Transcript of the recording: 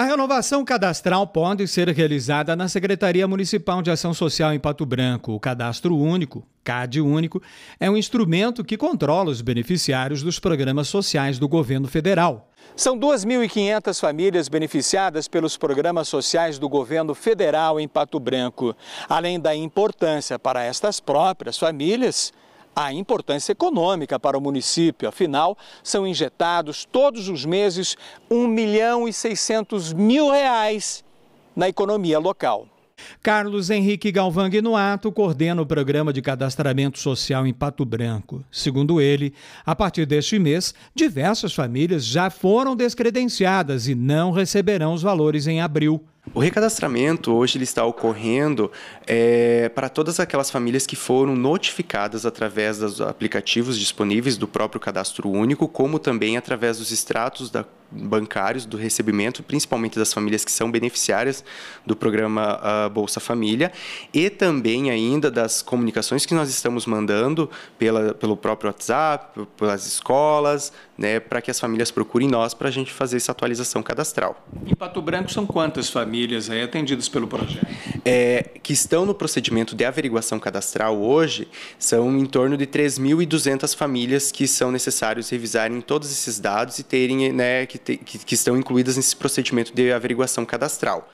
A renovação cadastral pode ser realizada na Secretaria Municipal de Ação Social em Pato Branco. O Cadastro Único, CAD Único, é um instrumento que controla os beneficiários dos programas sociais do governo federal. São 2.500 famílias beneficiadas pelos programas sociais do governo federal em Pato Branco. Além da importância para estas próprias famílias, a importância econômica para o município. Afinal, são injetados todos os meses 1 milhão e 600 mil reais na economia local. Carlos Henrique Galvão Guinuato coordena o programa de cadastramento social em Pato Branco. Segundo ele, a partir deste mês, diversas famílias já foram descredenciadas e não receberão os valores em abril. O recadastramento hoje ele está ocorrendo é, para todas aquelas famílias que foram notificadas através dos aplicativos disponíveis do próprio Cadastro Único, como também através dos extratos da bancários do recebimento, principalmente das famílias que são beneficiárias do programa uh, Bolsa Família, e também ainda das comunicações que nós estamos mandando pela, pelo próprio WhatsApp, pelas escolas, né, para que as famílias procurem nós para a gente fazer essa atualização cadastral. Em Pato Branco, são quantas famílias aí atendidas pelo projeto? É, que estão no procedimento de averiguação cadastral hoje, são em torno de 3.200 famílias que são necessários revisarem todos esses dados e terem né, que que, te, que, que estão incluídas nesse procedimento de averiguação cadastral.